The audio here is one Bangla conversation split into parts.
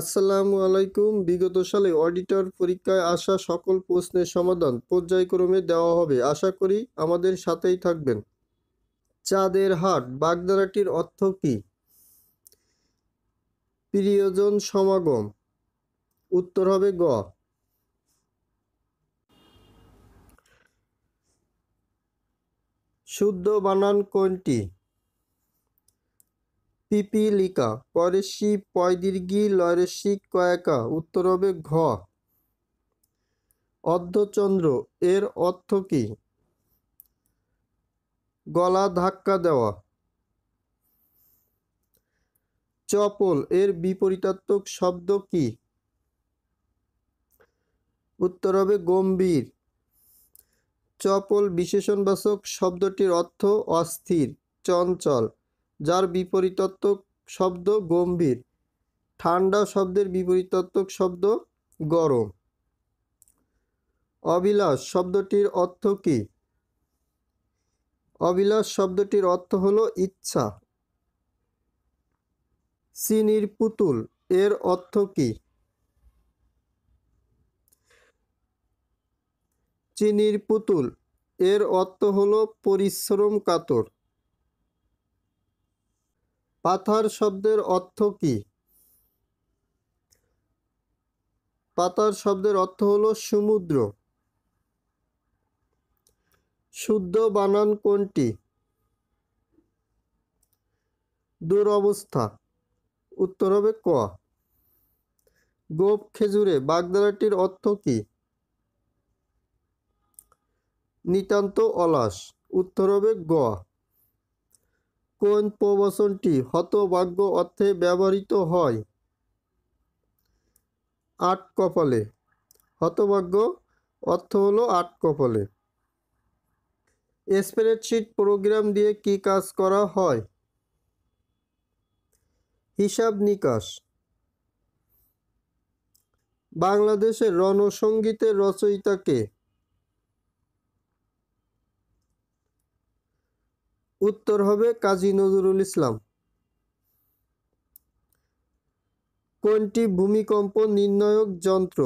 আসসালামু আলাইকুম বিগত সালে অডিটর পরীক্ষায় আসা সকল প্রশ্নের সমাধান পর্যায়ক্রমে দেওয়া হবে আশা করি আমাদের সাথেই থাকবেন চাঁদের হাট বাগদারাটির অর্থ কি প্রিয়জন সমাগম উত্তর হবে গ শুদ্ধ বানান কোনটি পিপিলিকা পরেশি পয়দীর্ঘি লয়রেশি কয়েকা উত্তর হবে ঘ অর্ধচন্দ্র এর অর্থ কি গলা ধাক্কা দেওয়া চপল এর বিপরীতাত্মক শব্দ কি উত্তর হবে গম্ভীর চপল বিশেষণবাচক শব্দটির অর্থ অস্থির চঞ্চল যার বিপরীতাত্মক শব্দ গম্ভীর ঠান্ডা শব্দের বিপরীতত্ত্বক শব্দ গরম অবিলাস শব্দটির অর্থ কী অবিলাস শব্দটির অর্থ হল ইচ্ছা চিনির পুতুল এর অর্থ কী চিনির পুতুল এর অর্থ হল পরিশ্রম কাতর পাথার শব্দের অর্থ কি পাতার শব্দের অর্থ হলো সমুদ্র শুদ্ধ বানান কোনটি দুরবস্থা উত্তর হবে ক গোপ খেজুরে বাগদারাটির অর্থ কি নিতান্ত অলাস উত্তর হবে গ কোন প্রবচনটি হতভাগ্য অর্থে ব্যবহৃত হয় আট কপালে হতভাগ্য অর্থ হলো আট কপালে স্প্রেডশিট প্রোগ্রাম দিয়ে কি কাজ করা হয় হিসাব নিকাশ বাংলাদেশের রণসঙ্গীতের রচয়িতাকে উত্তর হবে কাজী নজরুল ইসলাম কোনটি ভূমিকম্প নির্ণায়ক যন্ত্র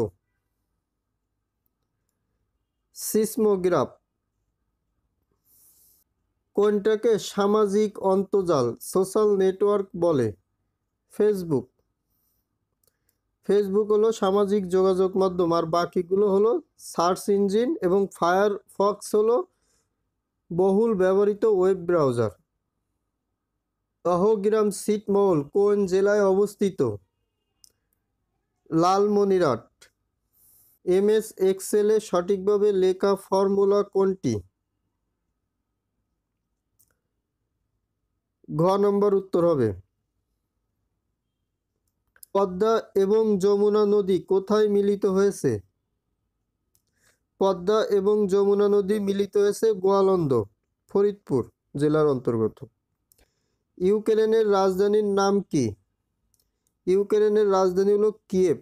সিসমোগ্রাফ কোনটাকে সামাজিক অন্তজাল সোশ্যাল নেটওয়ার্ক বলে ফেসবুক ফেসবুক হলো সামাজিক যোগাযোগ মাধ্যম আর বাকিগুলো হলো সার্চ ইঞ্জিন এবং ফায়ার ফক্স হলো বহুল ব্যবহৃত ওয়েব ব্রাউজার অহগ্রাম সিটমহল কোন জেলায় অবস্থিত এম এমএস এক্সেলে সঠিকভাবে লেখা ফর্মুলা কোনটি ঘ নম্বর উত্তর হবে পদ্মা এবং যমুনা নদী কোথায় মিলিত হয়েছে পদ্মা এবং যমুনা নদী মিলিত হয়েছে গোয়ালন্দ ফরিদপুর জেলার অন্তর্গত ইউক্রেনের রাজধানীর নাম কি ইউক্রেনের রাজধানী হলো কিয়েভ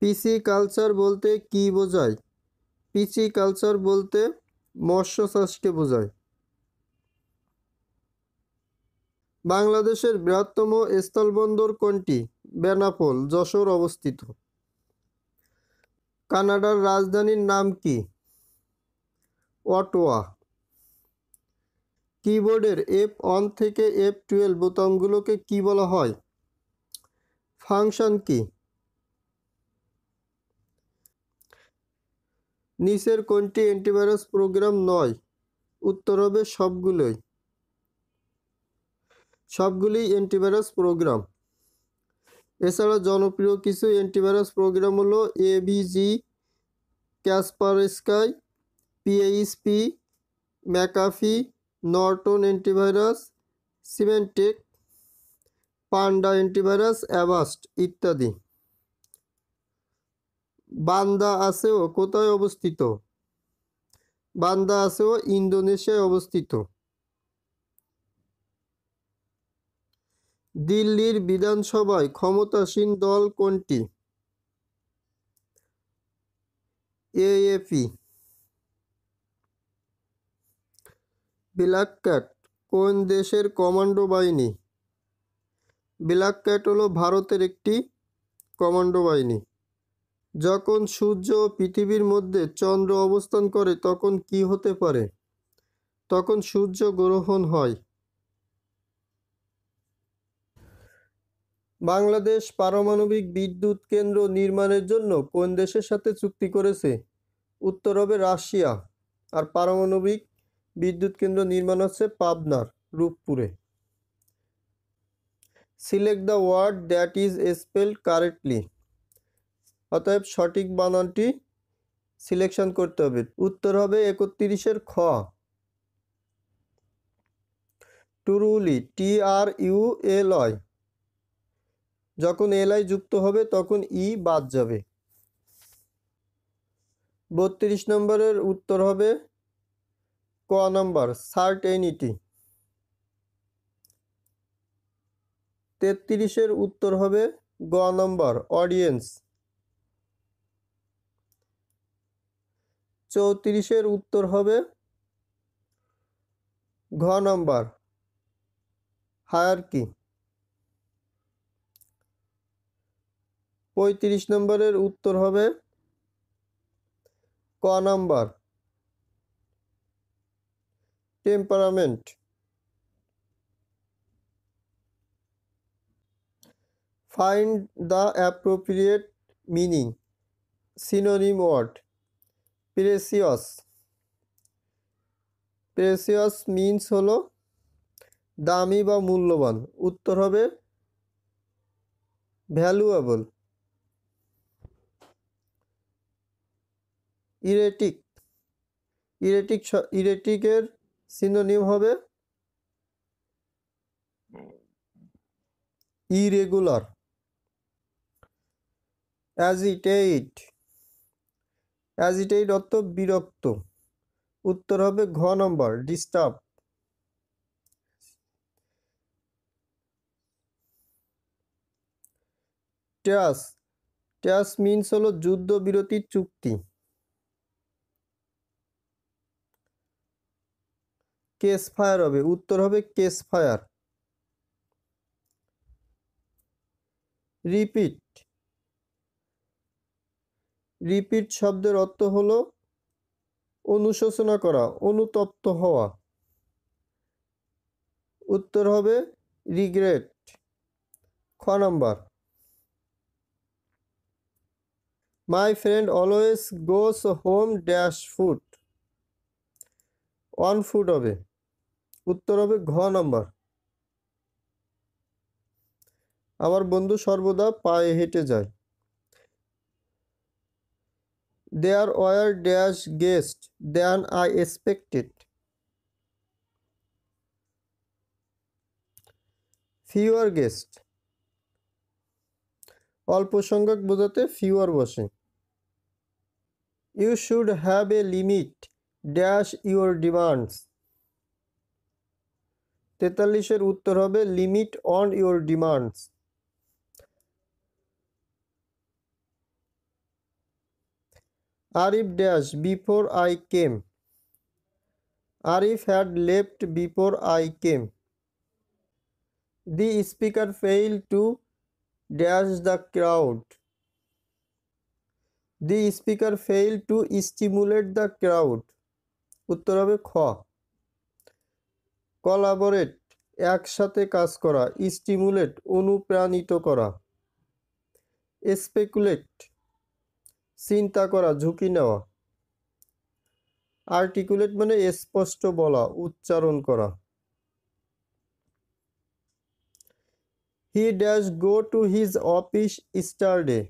পিসি কালচার বলতে কি বোঝায় পিসি কালচার বলতে মৎস্য চাষকে বোঝায় বাংলাদেশের বৃহত্তম স্থলবন্দর কোনটি বেনাপোল যশোর অবস্থিত কানাডার রাজধানীর নাম কি অটোয়া কিবোর্ডের এফ ওয়ান থেকে এফ টুয়েলভ বোতামগুলোকে কি বলা হয় ফাংশন কি নিচের কোনটি অ্যান্টিভাইরাস প্রোগ্রাম নয় উত্তর হবে সবগুলোই সবগুলি অ্যান্টিভাইরাস প্রোগ্রাম এছাড়া জনপ্রিয় কিছু অ্যান্টিভাইরাস প্রোগ্রাম হলো এভিজি স্কাই PHP McAfee Norton antivirus Symantec Panda antivirus Avast ইত্যাদি বান্দা আসেও কোথায় অবস্থিত বান্দা আসেও ইন্দোনেশিয়ায় অবস্থিত দিল্লির বিধানসভায় ক্ষমতাসীন দল কোনটি এএপি ব্ল্যাক ক্যাট কোন দেশের কমান্ডো বাহিনী ব্ল্যাক ক্যাট হলো ভারতের একটি কমান্ডো বাহিনী যখন সূর্য ও পৃথিবীর মধ্যে চন্দ্র অবস্থান করে তখন কি হতে পারে তখন সূর্য গ্রহণ হয় বাংলাদেশ পারমাণবিক বিদ্যুৎ কেন্দ্র নির্মাণের জন্য কোন দেশের সাথে চুক্তি করেছে উত্তর হবে রাশিয়া আর পারমাণবিক বিদ্যুৎ কেন্দ্র নির্মাণ হচ্ছে পাবনার রূপপুরে select the word that is spell correctly অতএব সঠিক বানানটি সিলেকশন করতে হবে উত্তর হবে একত্রিশের খ টুরুলি টি আর ইউ এল অয় যখন এলআই যুক্ত হবে তখন ই বাদ যাবে বত্রিশ নম্বরের উত্তর হবে ক নম্বর সার্ট সার্টেনিটি তেত্রিশের উত্তর হবে গ নম্বর অডিয়েন্স চৌত্রিশের উত্তর হবে ঘ নম্বর হায়ার কি পঁয়ত্রিশ নম্বরের উত্তর হবে ক number temperament find the appropriate meaning synonym word precious precious means হলো দামি বা মূল্যবান উত্তর হবে ভ্যালুয়েবল ইরেটিক ইরেটিক ইরেটিকের সিনোনিম হবে ইরেগুলার অ্যাজিটেইট অ্যাজিটেইট অর্থ বিরক্ত উত্তর হবে ঘ নম্বর ডিস্টার্ব ট্যাস ট্যাস মিনস হলো যুদ্ধবিরতি চুক্তি কেস ফায়ার হবে উত্তর হবে কেস ফায়ার রিপিট রিপিট শব্দের অর্থ হল অনুশোচনা করা অনুতপ্ত হওয়া উত্তর হবে রিগ্রেট খ number my friend always goes home dash food on foot হবে উত্তর হবে ঘ নাম্বার আমার বন্ধু সর্বদা পায়ে হেঁটে যায় there were dash guest than I expected fewer guest অল্প সংখ্যক বোঝাতে ফিওয়ার বসে you should have a limit dash your demands তেতাল্লিশের উত্তর হবে limit on your demands Arif dash before I came Arif had left before I came the speaker fail to dash the crowd the speaker fail to stimulate the crowd উত্তর হবে খ কলাবরেট একসাথে কাজ করা স্টিমুলেট অনুপ্রাণিত করা স্পেকুলেট চিন্তা করা ঝুঁকি নেওয়া আর্টিকুলেট মানে স্পষ্ট বলা উচ্চারণ করা he dash go to his office Saturday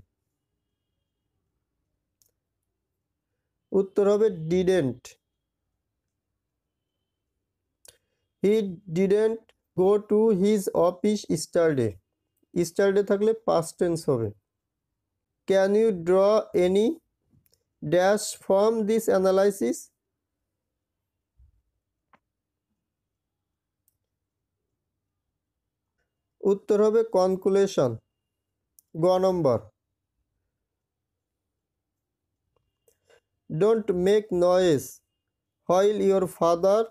উত্তর হবে didn't he didn't go to his office Saturday Saturday থাকলে পাস্ট টেন্স হবে can you draw any dash from this analysis উত্তর হবে কনকুলেশন গ নম্বর don't make noise while your father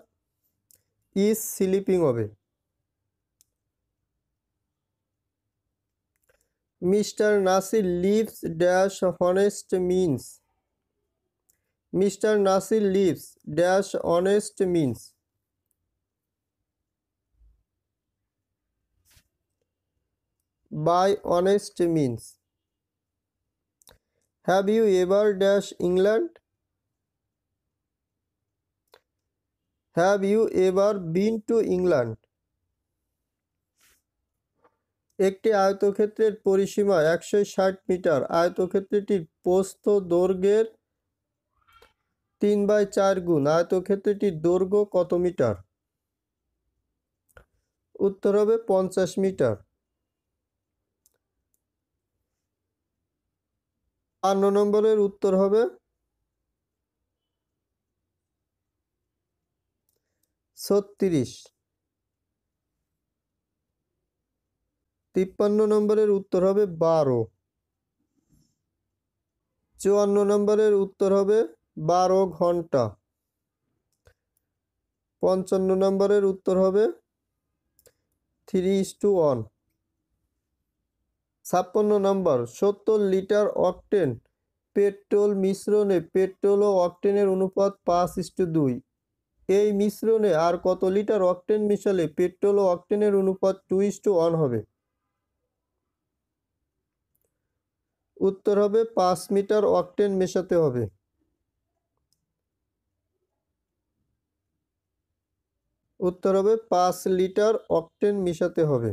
is sleeping away. Mr. Nasir leaves dash honest means. Mr. Nasir leaves dash honest means. By honest means. Have you ever dash England? Have you ever been to England একটি আয়তক্ষেত্রের পরিসীমা একশো ষাট মিটার আয়তক্ষেত্রটির প্রস্থ দৈর্ঘ্যের তিন বাই চার গুণ আয়তক্ষেত্রটির দৈর্ঘ্য কত মিটার উত্তর হবে পঞ্চাশ মিটার আট নম্বরের উত্তর হবে ছত্রিশ তিপ্পান্ন নম্বরের উত্তর হবে বারো চুয়ান্ন নম্বরের উত্তর হবে বারো ঘন্টা পঞ্চান্ন নম্বরের উত্তর হবে থ্রি ইস টু ওয়ান ছাপ্পান্ন নম্বর সত্তর লিটার অকটেন পেট্রোল মিশ্রণে পেট্রোল ও অকটেনের অনুপাত পাঁচ ইস্টু দুই এই মিশ্রণে আর কত লিটার অকটেন মিশালে পেট্রোল ও অকটেনের অনুপাত টু ইস টু ওয়ান হবে উত্তর হবে পাঁচ মিটার অকটেন মেশাতে হবে উত্তর হবে পাঁচ লিটার অকটেন মিশাতে হবে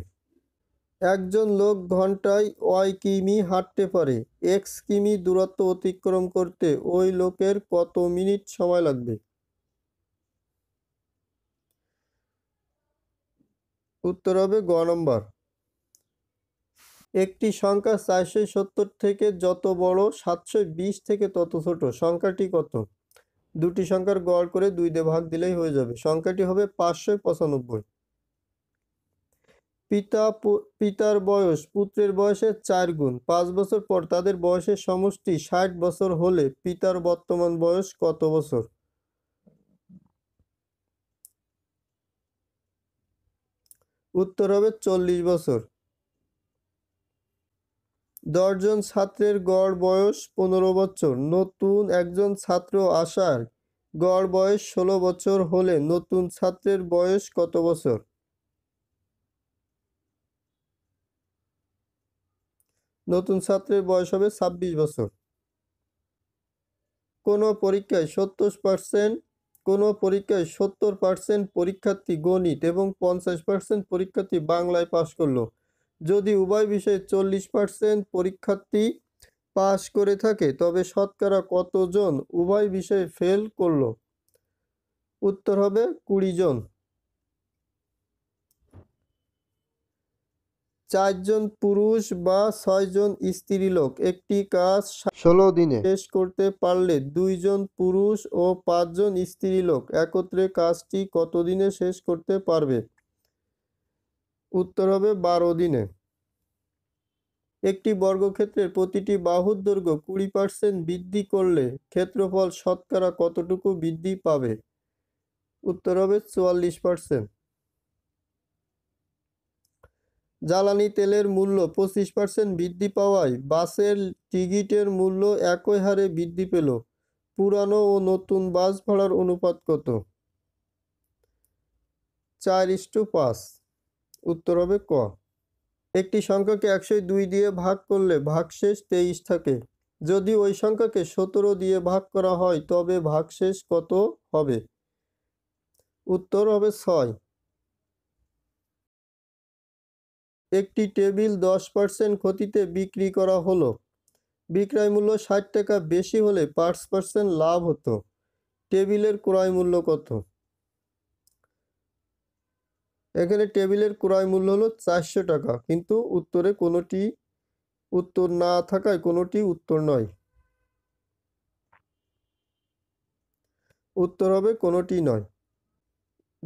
একজন লোক ঘন্টায় ওয়াই কিমি হাঁটতে পারে এক্স কিমি দূরত্ব অতিক্রম করতে ওই লোকের কত মিনিট সময় লাগবে উত্তর হবে গ নম্বর একটি সংখ্যা চারশো সত্তর থেকে যত বড় সাতশো বিশ থেকে তত ছোট সংখ্যাটি কত দুটি সংখ্যার গড় করে দুই দে ভাগ দিলেই হয়ে যাবে সংখ্যাটি হবে পাঁচশো পঁচানব্বই পিতা পিতার বয়স পুত্রের বয়সের চার গুণ পাঁচ বছর পর তাদের বয়সের সমষ্টি ষাট বছর হলে পিতার বর্তমান বয়স কত বছর উত্তর হবে চল্লিশ বছর দশজন ছাত্রের গড় বয়স পনেরো বছর নতুন একজন ছাত্র আসার গড় বয়স ষোলো বছর হলে নতুন ছাত্রের বয়স কত বছর নতুন ছাত্রের বয়স হবে ছাব্বিশ বছর কোনো পরীক্ষায় সত্তর পার্সেন্ট কোনো পরীক্ষায় সত্তর পার্সেন্ট পরীক্ষার্থী গণিত এবং পঞ্চাশ পার্সেন্ট পরীক্ষার্থী বাংলায় পাশ করলো যদি উভয় বিষয়ে চল্লিশ পার্সেন্ট পরীক্ষার্থী পাশ করে থাকে তবে শতকরা কতজন উভয় বিষয়ে ফেল করল উত্তর হবে কুড়ি জন চারজন পুরুষ বা ছয়জন স্ত্রী লোক একটি কাজ ষোলো দিনে শেষ করতে পারলে দুইজন পুরুষ ও পাঁচজন স্ত্রী লোক একত্রে কাজটি কতদিনে শেষ করতে পারবে উত্তর হবে বারো দিনে একটি বর্গক্ষেত্রের প্রতিটি বাহুর দৈর্ঘ্য কুড়ি পার্সেন্ট বৃদ্ধি করলে ক্ষেত্রফল শতকরা কতটুকু বৃদ্ধি পাবে উত্তর হবে চুয়াল্লিশ পার্সেন্ট জ্বালানি তেলের মূল্য পঁচিশ পার্সেন্ট বৃদ্ধি পাওয়ায় বাসের টিকিটের মূল্য একই হারে বৃদ্ধি পেল পুরানো ও নতুন বাস ভাড়ার অনুপাত কত চার ইস্টু পাঁচ উত্তর হবে ক একটি সংখ্যাকে একশো দুই দিয়ে ভাগ করলে ভাগশেষ তেইশ থাকে যদি ওই সংখ্যাকে সতেরো দিয়ে ভাগ করা হয় তবে ভাগশেষ কত হবে উত্তর হবে ছয় একটি টেবিল দশ পার্সেন্ট ক্ষতিতে বিক্রি করা হলো বিক্রয় মূল্য ষাট টাকা বেশি হলে পাঁচ পার্সেন্ট লাভ হতো টেবিলের ক্রয় মূল্য কত এখানে টেবিলের ক্রয় মূল্য হলো চারশো টাকা কিন্তু উত্তরে কোনোটি উত্তর না থাকায় কোনোটি উত্তর নয় উত্তর হবে কোনোটি নয়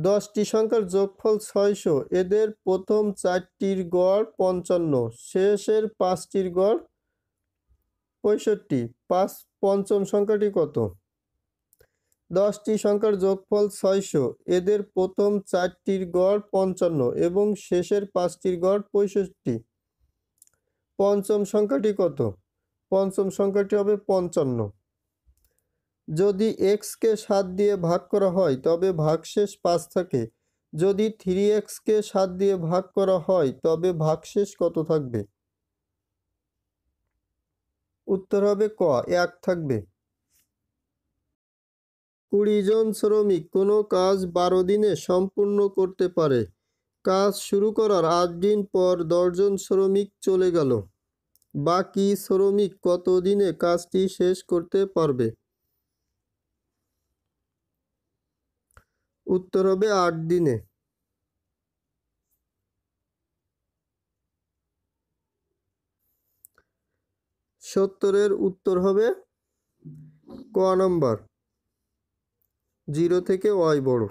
দশটি সংখ্যার যোগফল ছয়শো এদের প্রথম চারটির গড় পঞ্চান্ন শেষের পাঁচটির গড় পঁয়ষট্টি পাঁচ পঞ্চম সংখ্যাটি কত দশটি সংখ্যার যোগফল ছয়শো এদের প্রথম চারটির গড় পঞ্চান্ন এবং শেষের পাঁচটির গড় পঁয়ষট্টি পঞ্চম সংখ্যাটি কত পঞ্চম সংখ্যাটি হবে পঞ্চান্ন যদি এক্সকে সাত দিয়ে ভাগ করা হয় তবে ভাগশেষ পাঁচ থাকে যদি থ্রি এক্সকে সাত দিয়ে ভাগ করা হয় তবে ভাগশেষ কত থাকবে উত্তর হবে ক এক থাকবে কুড়ি জন শ্রমিক কোনো কাজ বারো দিনে সম্পূর্ণ করতে পারে কাজ শুরু করার আট দিন পর দশজন শ্রমিক চলে গেল বাকি শ্রমিক কত দিনে কাজটি শেষ করতে পারবে উত্তর হবে আট দিনে সত্তরের উত্তর হবে ক নম্বর জিরো থেকে ওয়াই বড়